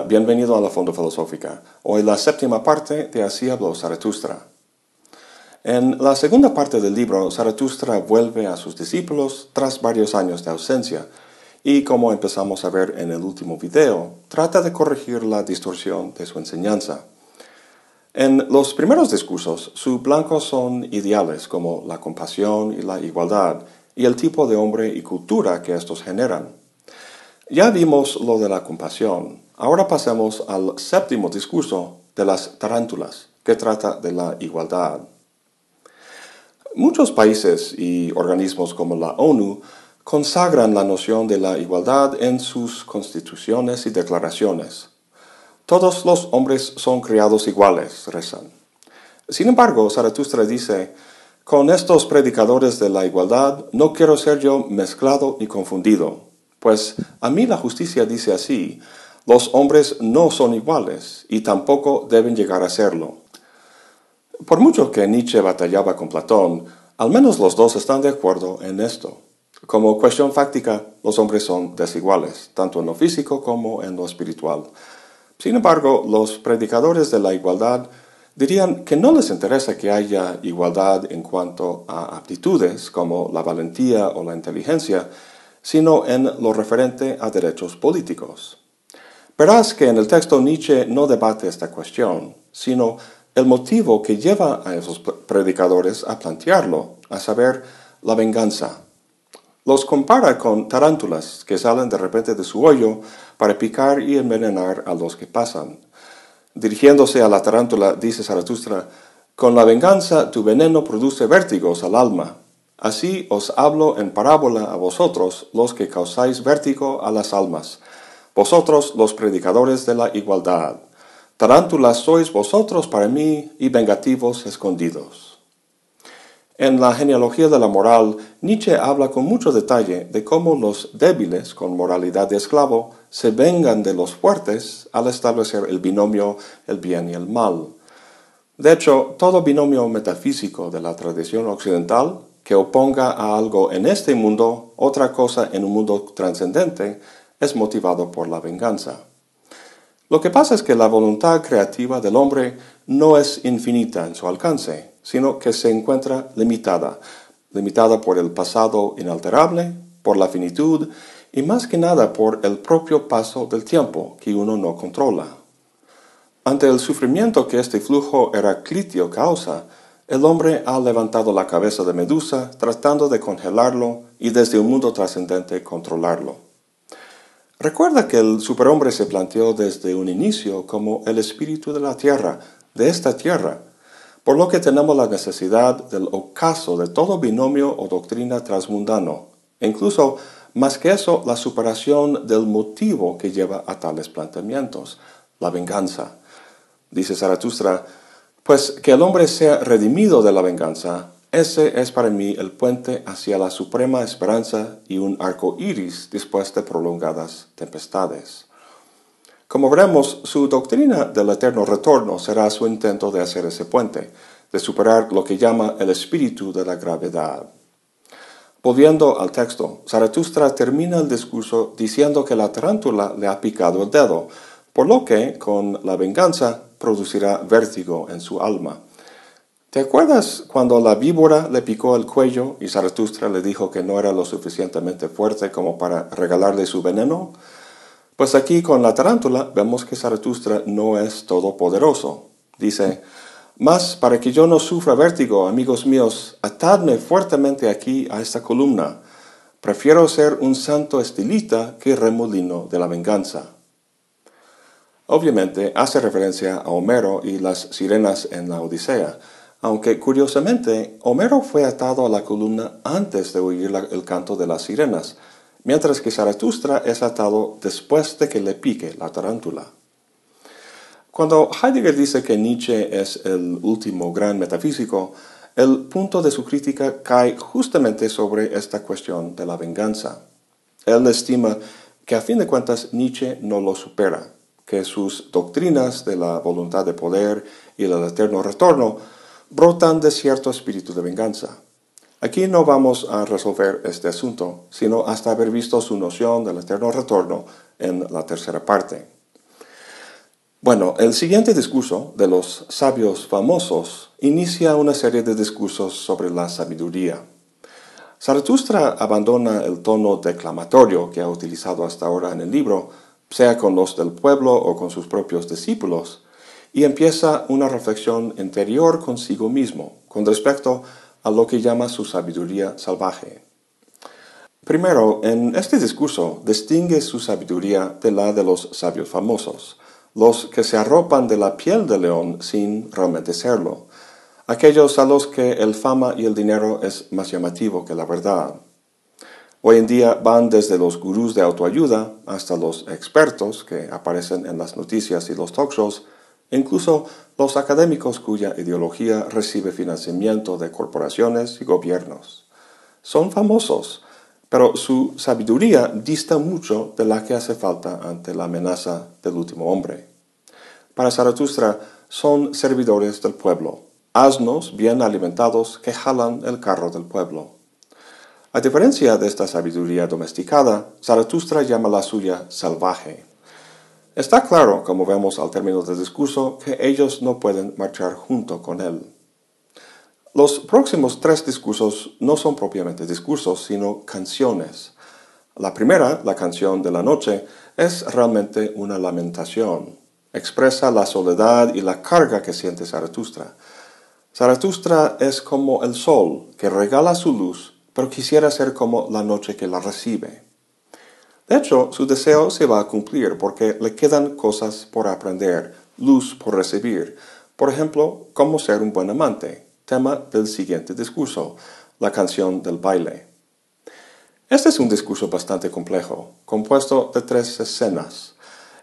bienvenido a la Fondo Filosófica. Hoy la séptima parte de Así habló Zaratustra. En la segunda parte del libro, Zaratustra vuelve a sus discípulos tras varios años de ausencia y, como empezamos a ver en el último video, trata de corregir la distorsión de su enseñanza. En los primeros discursos, su blanco son ideales como la compasión y la igualdad y el tipo de hombre y cultura que estos generan. Ya vimos lo de la compasión. Ahora pasemos al séptimo discurso de las tarántulas, que trata de la igualdad. Muchos países y organismos como la ONU consagran la noción de la igualdad en sus constituciones y declaraciones. Todos los hombres son criados iguales, rezan. Sin embargo, Zaratustra dice, con estos predicadores de la igualdad no quiero ser yo mezclado ni confundido. Pues a mí la justicia dice así, los hombres no son iguales y tampoco deben llegar a serlo. Por mucho que Nietzsche batallaba con Platón, al menos los dos están de acuerdo en esto. Como cuestión fáctica, los hombres son desiguales, tanto en lo físico como en lo espiritual. Sin embargo, los predicadores de la igualdad dirían que no les interesa que haya igualdad en cuanto a aptitudes como la valentía o la inteligencia, sino en lo referente a derechos políticos. Verás que en el texto Nietzsche no debate esta cuestión, sino el motivo que lleva a esos predicadores a plantearlo, a saber, la venganza. Los compara con tarántulas que salen de repente de su hoyo para picar y envenenar a los que pasan. Dirigiéndose a la tarántula, dice Zaratustra, con la venganza tu veneno produce vértigos al alma, Así os hablo en parábola a vosotros, los que causáis vértigo a las almas, vosotros los predicadores de la igualdad. Tarántulas sois vosotros para mí y vengativos escondidos. En la genealogía de la moral, Nietzsche habla con mucho detalle de cómo los débiles, con moralidad de esclavo, se vengan de los fuertes al establecer el binomio el bien y el mal. De hecho, todo binomio metafísico de la tradición occidental que oponga a algo en este mundo, otra cosa en un mundo trascendente, es motivado por la venganza. Lo que pasa es que la voluntad creativa del hombre no es infinita en su alcance, sino que se encuentra limitada, limitada por el pasado inalterable, por la finitud y más que nada por el propio paso del tiempo que uno no controla. Ante el sufrimiento que este flujo heraclitio causa, el hombre ha levantado la cabeza de Medusa tratando de congelarlo y desde un mundo trascendente controlarlo. Recuerda que el superhombre se planteó desde un inicio como el espíritu de la tierra, de esta tierra, por lo que tenemos la necesidad del ocaso de todo binomio o doctrina transmundano, e incluso más que eso, la superación del motivo que lleva a tales planteamientos, la venganza. Dice Zaratustra, pues que el hombre sea redimido de la venganza, ese es para mí el puente hacia la suprema esperanza y un arco iris después de prolongadas tempestades. Como veremos, su doctrina del eterno retorno será su intento de hacer ese puente, de superar lo que llama el espíritu de la gravedad. Volviendo al texto, Zaratustra termina el discurso diciendo que la tarántula le ha picado el dedo, por lo que, con la venganza, producirá vértigo en su alma. ¿Te acuerdas cuando la víbora le picó el cuello y Zaratustra le dijo que no era lo suficientemente fuerte como para regalarle su veneno? Pues aquí con la tarántula vemos que Zaratustra no es todopoderoso. Dice, Mas para que yo no sufra vértigo, amigos míos, atadme fuertemente aquí a esta columna. Prefiero ser un santo estilita que remolino de la venganza. Obviamente hace referencia a Homero y las sirenas en la Odisea, aunque curiosamente Homero fue atado a la columna antes de oír el canto de las sirenas, mientras que Zaratustra es atado después de que le pique la tarántula. Cuando Heidegger dice que Nietzsche es el último gran metafísico, el punto de su crítica cae justamente sobre esta cuestión de la venganza. Él estima que a fin de cuentas Nietzsche no lo supera, que sus doctrinas de la voluntad de poder y del eterno retorno brotan de cierto espíritu de venganza. Aquí no vamos a resolver este asunto, sino hasta haber visto su noción del eterno retorno en la tercera parte. Bueno, el siguiente discurso de los sabios famosos inicia una serie de discursos sobre la sabiduría. Zaratustra abandona el tono declamatorio que ha utilizado hasta ahora en el libro sea con los del pueblo o con sus propios discípulos, y empieza una reflexión interior consigo mismo con respecto a lo que llama su sabiduría salvaje. Primero, en este discurso distingue su sabiduría de la de los sabios famosos, los que se arropan de la piel de león sin realmente serlo, aquellos a los que el fama y el dinero es más llamativo que la verdad. Hoy en día van desde los gurús de autoayuda hasta los expertos que aparecen en las noticias y los talk shows, incluso los académicos cuya ideología recibe financiamiento de corporaciones y gobiernos. Son famosos, pero su sabiduría dista mucho de la que hace falta ante la amenaza del último hombre. Para Zaratustra son servidores del pueblo, asnos bien alimentados que jalan el carro del pueblo. A diferencia de esta sabiduría domesticada, Zaratustra llama la suya salvaje. Está claro, como vemos al término del discurso, que ellos no pueden marchar junto con él. Los próximos tres discursos no son propiamente discursos, sino canciones. La primera, la canción de la noche, es realmente una lamentación. Expresa la soledad y la carga que siente Zaratustra. Zaratustra es como el sol que regala su luz pero quisiera ser como la noche que la recibe. De hecho, su deseo se va a cumplir porque le quedan cosas por aprender, luz por recibir. Por ejemplo, cómo ser un buen amante, tema del siguiente discurso, la canción del baile. Este es un discurso bastante complejo, compuesto de tres escenas.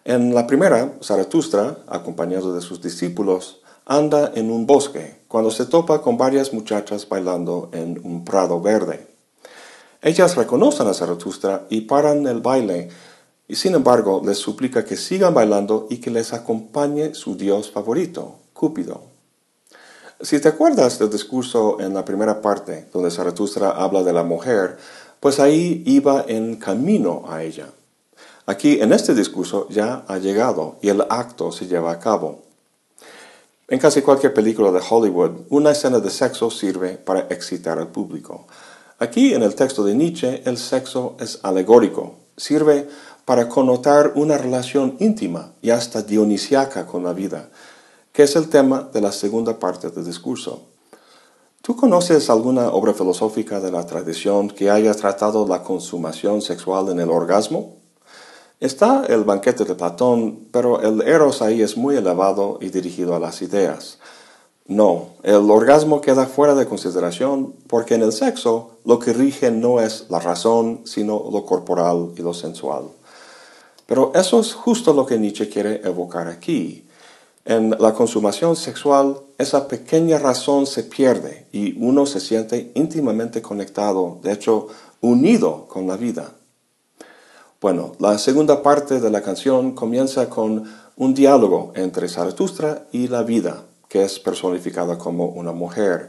En la primera, Zaratustra, acompañado de sus discípulos, Anda en un bosque cuando se topa con varias muchachas bailando en un prado verde. Ellas reconocen a Zaratustra y paran el baile, y sin embargo les suplica que sigan bailando y que les acompañe su dios favorito, Cúpido. Si te acuerdas del discurso en la primera parte, donde Zaratustra habla de la mujer, pues ahí iba en camino a ella. Aquí en este discurso ya ha llegado y el acto se lleva a cabo. En casi cualquier película de Hollywood, una escena de sexo sirve para excitar al público. Aquí, en el texto de Nietzsche, el sexo es alegórico, sirve para connotar una relación íntima y hasta dionisiaca con la vida, que es el tema de la segunda parte del discurso. ¿Tú conoces alguna obra filosófica de la tradición que haya tratado la consumación sexual en el orgasmo? Está el banquete de Platón, pero el eros ahí es muy elevado y dirigido a las ideas. No, el orgasmo queda fuera de consideración porque en el sexo lo que rige no es la razón, sino lo corporal y lo sensual. Pero eso es justo lo que Nietzsche quiere evocar aquí. En la consumación sexual, esa pequeña razón se pierde y uno se siente íntimamente conectado, de hecho, unido con la vida. Bueno, la segunda parte de la canción comienza con un diálogo entre Zaratustra y la vida, que es personificada como una mujer.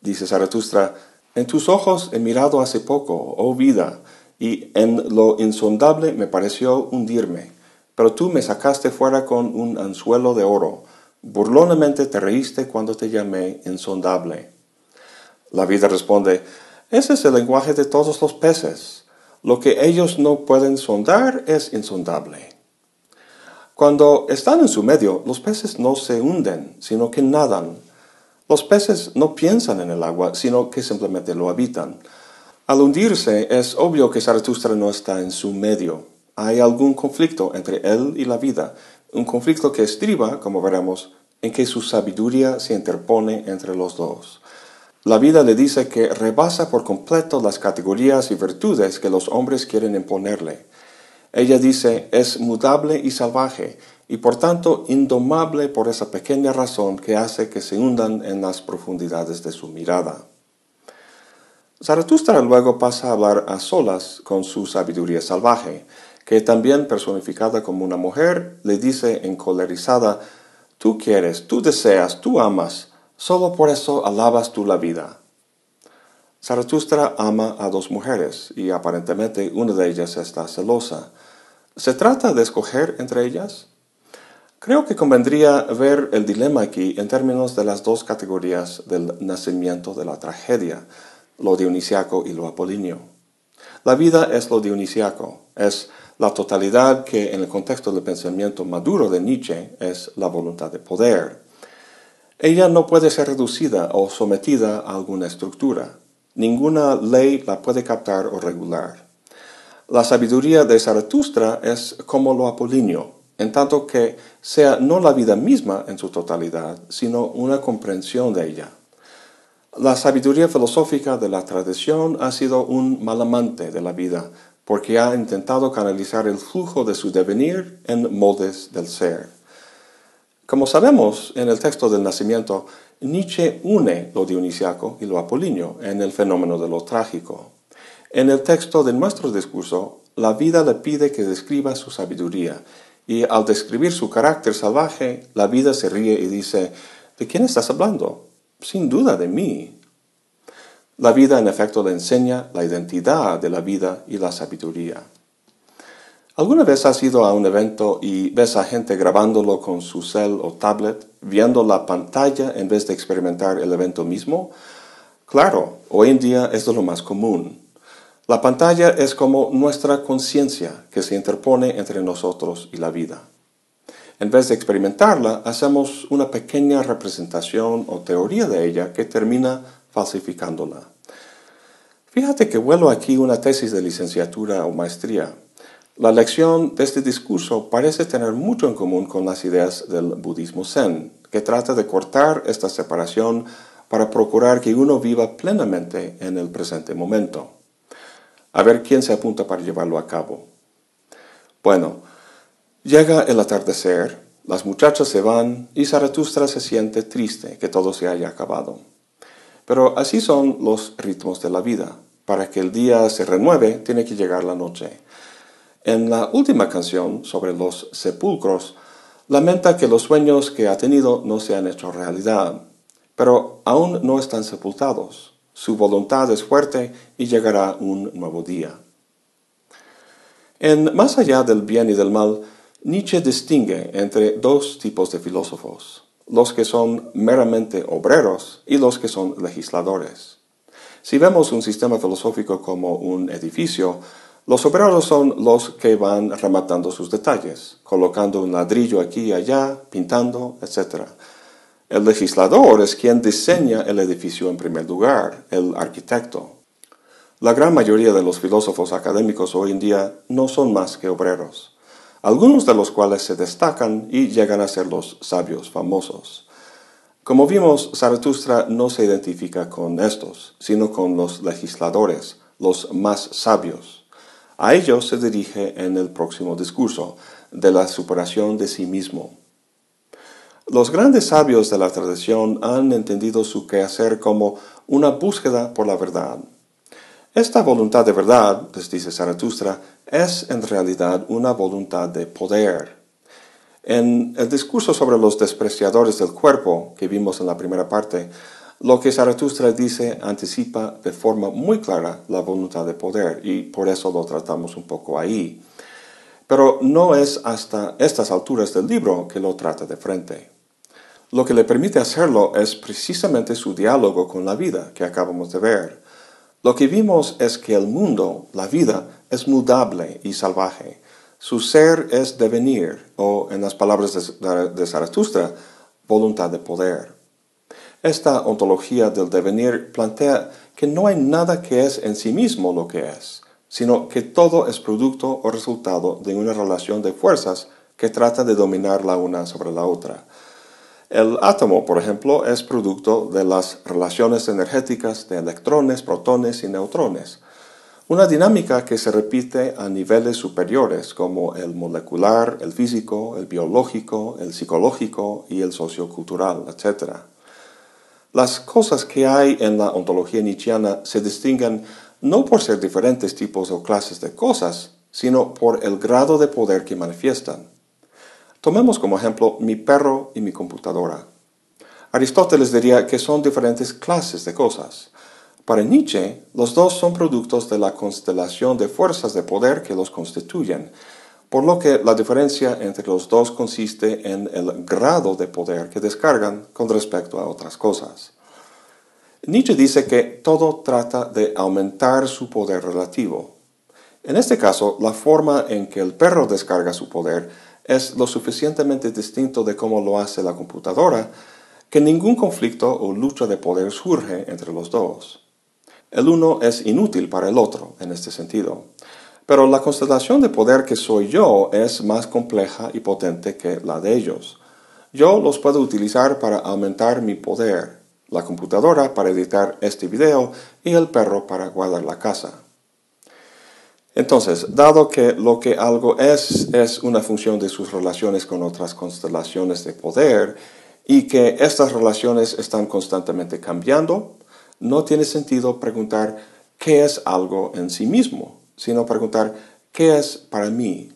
Dice Zaratustra, en tus ojos he mirado hace poco, oh vida, y en lo insondable me pareció hundirme, pero tú me sacaste fuera con un anzuelo de oro, burlonamente te reíste cuando te llamé insondable. La vida responde, ese es el lenguaje de todos los peces. Lo que ellos no pueden sondar es insondable. Cuando están en su medio, los peces no se hunden, sino que nadan. Los peces no piensan en el agua, sino que simplemente lo habitan. Al hundirse, es obvio que Zaratustra no está en su medio. Hay algún conflicto entre él y la vida, un conflicto que estriba, como veremos, en que su sabiduría se interpone entre los dos. La vida le dice que rebasa por completo las categorías y virtudes que los hombres quieren imponerle. Ella dice es mudable y salvaje, y por tanto indomable por esa pequeña razón que hace que se hundan en las profundidades de su mirada. Zaratustra luego pasa a hablar a solas con su sabiduría salvaje, que también personificada como una mujer le dice encolerizada, Tú quieres, tú deseas, tú amas, Solo por eso alabas tú la vida. Zaratustra ama a dos mujeres y aparentemente una de ellas está celosa. ¿Se trata de escoger entre ellas? Creo que convendría ver el dilema aquí en términos de las dos categorías del nacimiento de la tragedia, lo dionisiaco y lo apolinio. La vida es lo dionisiaco, es la totalidad que en el contexto del pensamiento maduro de Nietzsche es la voluntad de poder, ella no puede ser reducida o sometida a alguna estructura. Ninguna ley la puede captar o regular. La sabiduría de Zaratustra es como lo apolinio, en tanto que sea no la vida misma en su totalidad, sino una comprensión de ella. La sabiduría filosófica de la tradición ha sido un mal amante de la vida, porque ha intentado canalizar el flujo de su devenir en moldes del ser. Como sabemos en el texto del nacimiento, Nietzsche une lo dionisiaco y lo apolíneo en el fenómeno de lo trágico. En el texto de nuestro discurso, la vida le pide que describa su sabiduría, y al describir su carácter salvaje, la vida se ríe y dice, ¿de quién estás hablando? Sin duda de mí. La vida en efecto le enseña la identidad de la vida y la sabiduría. ¿Alguna vez has ido a un evento y ves a gente grabándolo con su cel o tablet, viendo la pantalla en vez de experimentar el evento mismo? Claro, hoy en día esto es lo más común. La pantalla es como nuestra conciencia que se interpone entre nosotros y la vida. En vez de experimentarla, hacemos una pequeña representación o teoría de ella que termina falsificándola. Fíjate que vuelo aquí una tesis de licenciatura o maestría la lección de este discurso parece tener mucho en común con las ideas del budismo zen, que trata de cortar esta separación para procurar que uno viva plenamente en el presente momento. A ver quién se apunta para llevarlo a cabo. Bueno, llega el atardecer, las muchachas se van y Zaratustra se siente triste que todo se haya acabado. Pero así son los ritmos de la vida. Para que el día se renueve, tiene que llegar la noche. En la última canción, sobre los sepulcros, lamenta que los sueños que ha tenido no se han hecho realidad, pero aún no están sepultados. Su voluntad es fuerte y llegará un nuevo día. En Más allá del bien y del mal, Nietzsche distingue entre dos tipos de filósofos, los que son meramente obreros y los que son legisladores. Si vemos un sistema filosófico como un edificio, los obreros son los que van rematando sus detalles, colocando un ladrillo aquí y allá, pintando, etc. El legislador es quien diseña el edificio en primer lugar, el arquitecto. La gran mayoría de los filósofos académicos hoy en día no son más que obreros, algunos de los cuales se destacan y llegan a ser los sabios famosos. Como vimos, Zaratustra no se identifica con estos, sino con los legisladores, los más sabios. A ellos se dirige en el próximo discurso de la superación de sí mismo. Los grandes sabios de la tradición han entendido su quehacer como una búsqueda por la verdad. Esta voluntad de verdad, les dice Zaratustra, es en realidad una voluntad de poder. En el discurso sobre los despreciadores del cuerpo que vimos en la primera parte, lo que Zaratustra dice anticipa de forma muy clara la voluntad de poder y por eso lo tratamos un poco ahí. Pero no es hasta estas alturas del libro que lo trata de frente. Lo que le permite hacerlo es precisamente su diálogo con la vida que acabamos de ver. Lo que vimos es que el mundo, la vida, es mudable y salvaje. Su ser es devenir, o en las palabras de Zaratustra, voluntad de poder. Esta ontología del devenir plantea que no hay nada que es en sí mismo lo que es, sino que todo es producto o resultado de una relación de fuerzas que trata de dominar la una sobre la otra. El átomo, por ejemplo, es producto de las relaciones energéticas de electrones, protones y neutrones, una dinámica que se repite a niveles superiores como el molecular, el físico, el biológico, el psicológico y el sociocultural, etc. Las cosas que hay en la ontología nietzscheana se distinguen no por ser diferentes tipos o clases de cosas, sino por el grado de poder que manifiestan. Tomemos como ejemplo mi perro y mi computadora. Aristóteles diría que son diferentes clases de cosas. Para Nietzsche, los dos son productos de la constelación de fuerzas de poder que los constituyen, por lo que la diferencia entre los dos consiste en el grado de poder que descargan con respecto a otras cosas. Nietzsche dice que todo trata de aumentar su poder relativo. En este caso, la forma en que el perro descarga su poder es lo suficientemente distinto de cómo lo hace la computadora que ningún conflicto o lucha de poder surge entre los dos. El uno es inútil para el otro en este sentido. Pero la constelación de poder que soy yo es más compleja y potente que la de ellos. Yo los puedo utilizar para aumentar mi poder, la computadora para editar este video y el perro para guardar la casa. Entonces, dado que lo que algo es es una función de sus relaciones con otras constelaciones de poder y que estas relaciones están constantemente cambiando, no tiene sentido preguntar qué es algo en sí mismo sino preguntar ¿qué es para mí?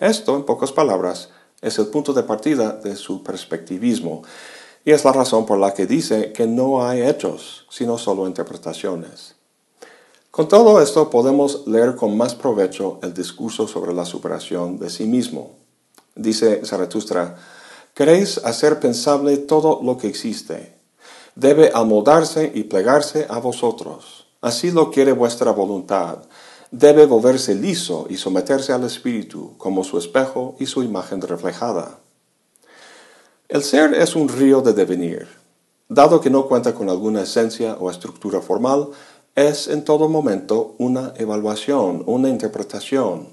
Esto, en pocas palabras, es el punto de partida de su perspectivismo y es la razón por la que dice que no hay hechos, sino solo interpretaciones. Con todo esto podemos leer con más provecho el discurso sobre la superación de sí mismo. Dice Zaratustra, queréis hacer pensable todo lo que existe. Debe amoldarse y plegarse a vosotros. Así lo quiere vuestra voluntad debe volverse liso y someterse al Espíritu como su espejo y su imagen reflejada. El ser es un río de devenir. Dado que no cuenta con alguna esencia o estructura formal, es en todo momento una evaluación, una interpretación.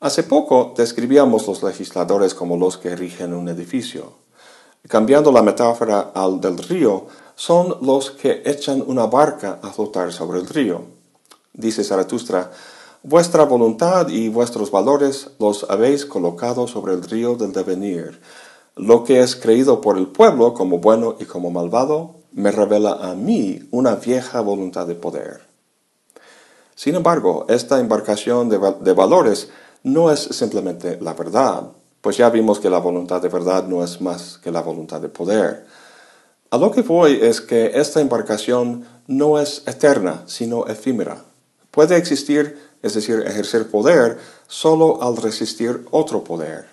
Hace poco describíamos los legisladores como los que rigen un edificio. Cambiando la metáfora al del río, son los que echan una barca a flotar sobre el río. Dice Zaratustra, vuestra voluntad y vuestros valores los habéis colocado sobre el río del devenir. Lo que es creído por el pueblo como bueno y como malvado me revela a mí una vieja voluntad de poder. Sin embargo, esta embarcación de, de valores no es simplemente la verdad, pues ya vimos que la voluntad de verdad no es más que la voluntad de poder. A lo que voy es que esta embarcación no es eterna, sino efímera. Puede existir, es decir, ejercer poder solo al resistir otro poder.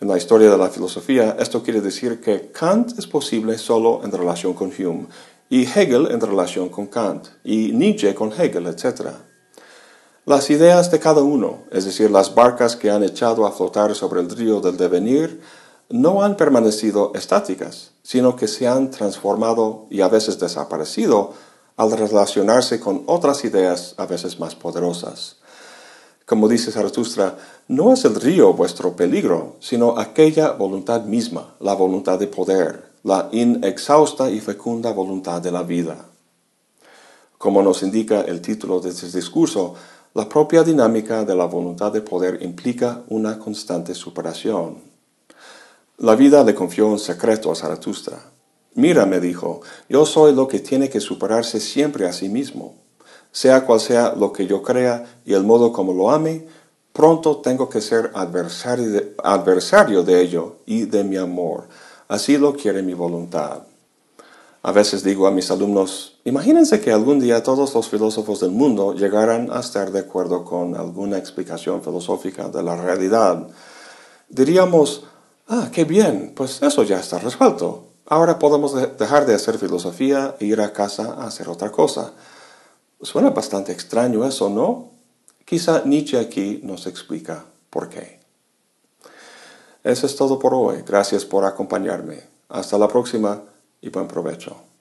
En la historia de la filosofía, esto quiere decir que Kant es posible solo en relación con Hume, y Hegel en relación con Kant, y Nietzsche con Hegel, etc. Las ideas de cada uno, es decir, las barcas que han echado a flotar sobre el río del devenir, no han permanecido estáticas, sino que se han transformado y a veces desaparecido al relacionarse con otras ideas a veces más poderosas. Como dice Zaratustra, no es el río vuestro peligro, sino aquella voluntad misma, la voluntad de poder, la inexhausta y fecunda voluntad de la vida. Como nos indica el título de este discurso, la propia dinámica de la voluntad de poder implica una constante superación. La vida le confió un secreto a Zaratustra, Mira, me dijo, yo soy lo que tiene que superarse siempre a sí mismo. Sea cual sea lo que yo crea y el modo como lo ame, pronto tengo que ser adversario de, ello y de mi amor. Así lo quiere mi voluntad. A veces digo a mis alumnos, imagínense que algún día todos los filósofos del mundo llegaran a estar de acuerdo con alguna explicación filosófica de la realidad. Diríamos, ah, qué bien, pues eso ya está resuelto. Ahora podemos dejar de hacer filosofía e ir a casa a hacer otra cosa. Suena bastante extraño eso, ¿no? Quizá Nietzsche aquí nos explica por qué. Eso es todo por hoy. Gracias por acompañarme. Hasta la próxima y buen provecho.